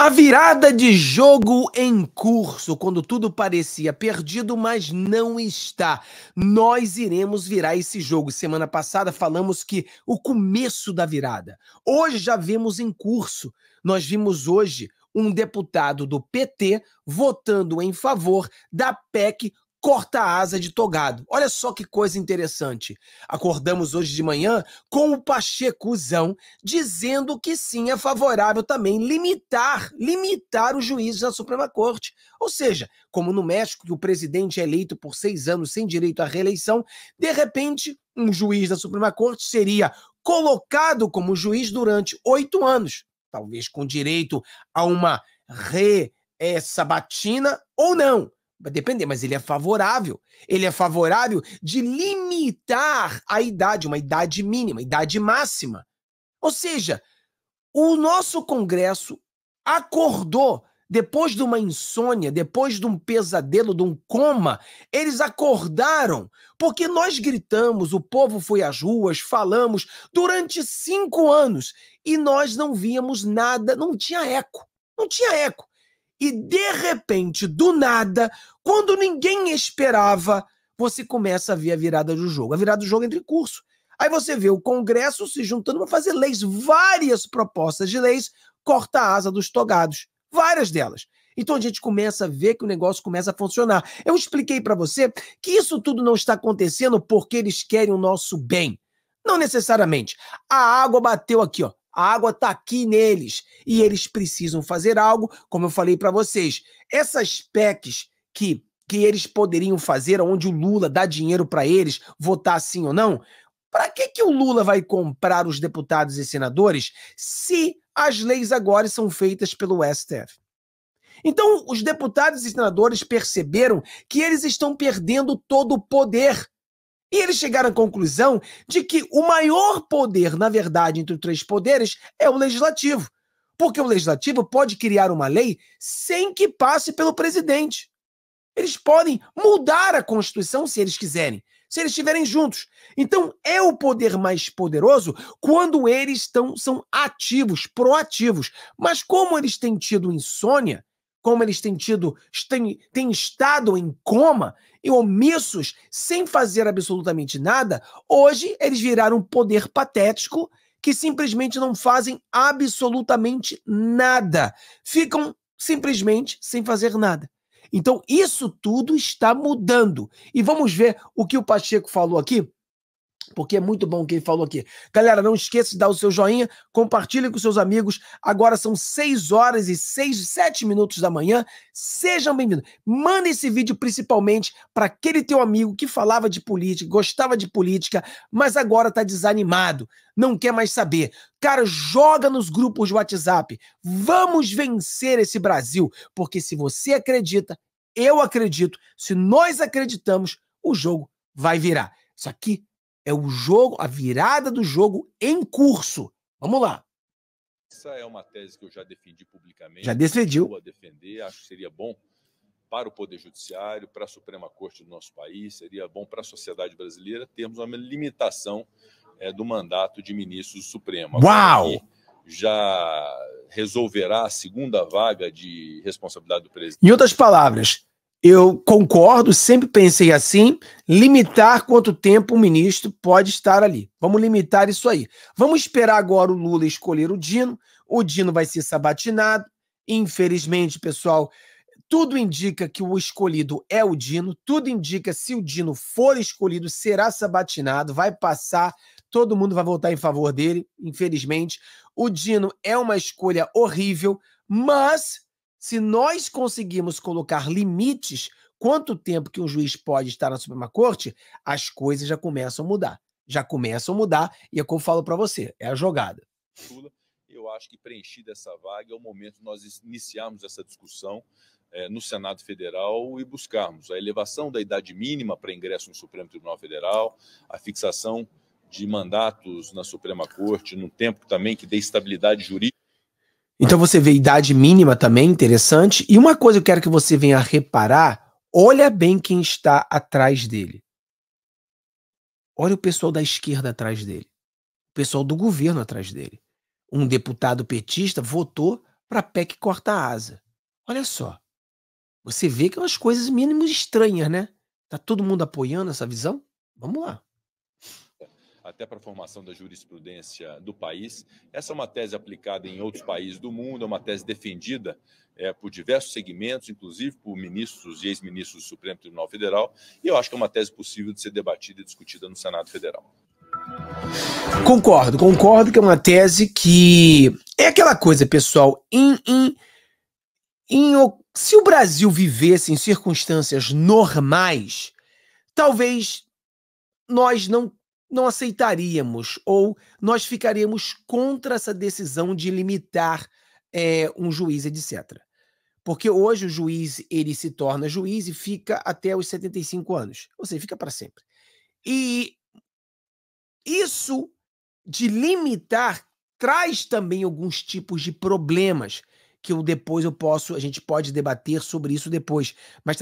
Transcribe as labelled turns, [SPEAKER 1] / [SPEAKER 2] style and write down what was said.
[SPEAKER 1] A virada de jogo em curso, quando tudo parecia perdido, mas não está. Nós iremos virar esse jogo. Semana passada falamos que o começo da virada. Hoje já vemos em curso. Nós vimos hoje um deputado do PT votando em favor da PEC corta a asa de togado. Olha só que coisa interessante. Acordamos hoje de manhã com o Pachecuzão dizendo que sim, é favorável também limitar, limitar os juízes da Suprema Corte. Ou seja, como no México, que o presidente é eleito por seis anos sem direito à reeleição, de repente, um juiz da Suprema Corte seria colocado como juiz durante oito anos, talvez com direito a uma re eh, sabatina ou não Vai depender, mas ele é favorável. Ele é favorável de limitar a idade, uma idade mínima, idade máxima. Ou seja, o nosso Congresso acordou depois de uma insônia, depois de um pesadelo, de um coma, eles acordaram, porque nós gritamos, o povo foi às ruas, falamos durante cinco anos e nós não víamos nada, não tinha eco, não tinha eco. E de repente, do nada, quando ninguém esperava, você começa a ver a virada do jogo. A virada do jogo entre curso. Aí você vê o Congresso se juntando para fazer leis, várias propostas de leis, corta a asa dos togados, várias delas. Então a gente começa a ver que o negócio começa a funcionar. Eu expliquei para você que isso tudo não está acontecendo porque eles querem o nosso bem. Não necessariamente. A água bateu aqui, ó. A água está aqui neles e eles precisam fazer algo, como eu falei para vocês. Essas PECs que, que eles poderiam fazer, onde o Lula dá dinheiro para eles, votar sim ou não, para que, que o Lula vai comprar os deputados e senadores se as leis agora são feitas pelo STF? Então, os deputados e senadores perceberam que eles estão perdendo todo o poder e eles chegaram à conclusão de que o maior poder, na verdade, entre os três poderes é o legislativo. Porque o legislativo pode criar uma lei sem que passe pelo presidente. Eles podem mudar a Constituição se eles quiserem, se eles estiverem juntos. Então, é o poder mais poderoso quando eles estão, são ativos, proativos. Mas como eles têm tido insônia, como eles têm tido, têm, têm estado em coma e omissos, sem fazer absolutamente nada, hoje eles viraram um poder patético que simplesmente não fazem absolutamente nada. Ficam simplesmente sem fazer nada. Então, isso tudo está mudando. E vamos ver o que o Pacheco falou aqui porque é muito bom o que ele falou aqui. Galera, não esqueça de dar o seu joinha, compartilhe com seus amigos. Agora são 6 horas e 6, 7 minutos da manhã. Sejam bem-vindos. Manda esse vídeo principalmente para aquele teu amigo que falava de política, gostava de política, mas agora está desanimado, não quer mais saber. Cara, joga nos grupos de WhatsApp. Vamos vencer esse Brasil, porque se você acredita, eu acredito, se nós acreditamos, o jogo vai virar. Isso aqui é o jogo, a virada do jogo em curso. Vamos lá.
[SPEAKER 2] Essa é uma tese que eu já defendi publicamente. Já decidiu. Vou defender, acho que seria bom para o Poder Judiciário, para a Suprema Corte do nosso país, seria bom para a sociedade brasileira termos uma limitação é, do mandato de ministro do Supremo. Uau! Já resolverá a segunda vaga de responsabilidade do presidente.
[SPEAKER 1] Em outras palavras, eu concordo, sempre pensei assim: limitar quanto tempo o ministro pode estar ali. Vamos limitar isso aí. Vamos esperar agora o Lula escolher o Dino. O Dino vai ser sabatinado. Infelizmente, pessoal, tudo indica que o escolhido é o Dino. Tudo indica se o Dino for escolhido, será sabatinado, vai passar. Todo mundo vai votar em favor dele, infelizmente. O Dino é uma escolha horrível, mas se nós conseguirmos colocar limites, quanto tempo que um juiz pode estar na Suprema Corte, as coisas já começam a mudar. Já começam a mudar, e é como eu falo para você, é a jogada.
[SPEAKER 2] Eu acho que preenchida essa vaga é o momento de nós iniciarmos essa discussão é, no Senado Federal e buscarmos a elevação da idade mínima para ingresso no Supremo Tribunal Federal, a fixação de mandatos na Suprema Corte, num tempo também que dê estabilidade jurídica
[SPEAKER 1] então você vê idade mínima também, interessante. E uma coisa que eu quero que você venha reparar: olha bem quem está atrás dele. Olha o pessoal da esquerda atrás dele, o pessoal do governo atrás dele. Um deputado petista votou para PEC corta a asa. Olha só. Você vê que é umas coisas mínimo estranhas, né? Tá todo mundo apoiando essa visão? Vamos lá
[SPEAKER 2] até para a formação da jurisprudência do país. Essa é uma tese aplicada em outros países do mundo, é uma tese defendida é, por diversos segmentos, inclusive por ministros e ex-ministros do Supremo Tribunal Federal, e eu acho que é uma tese possível de ser debatida e discutida no Senado Federal.
[SPEAKER 1] Concordo, concordo que é uma tese que é aquela coisa, pessoal, em, em, em se o Brasil vivesse em circunstâncias normais, talvez nós não não aceitaríamos ou nós ficaríamos contra essa decisão de limitar é, um juiz, etc. Porque hoje o juiz ele se torna juiz e fica até os 75 anos, ou seja, fica para sempre. E isso de limitar traz também alguns tipos de problemas que eu depois eu posso, a gente pode debater sobre isso depois, mas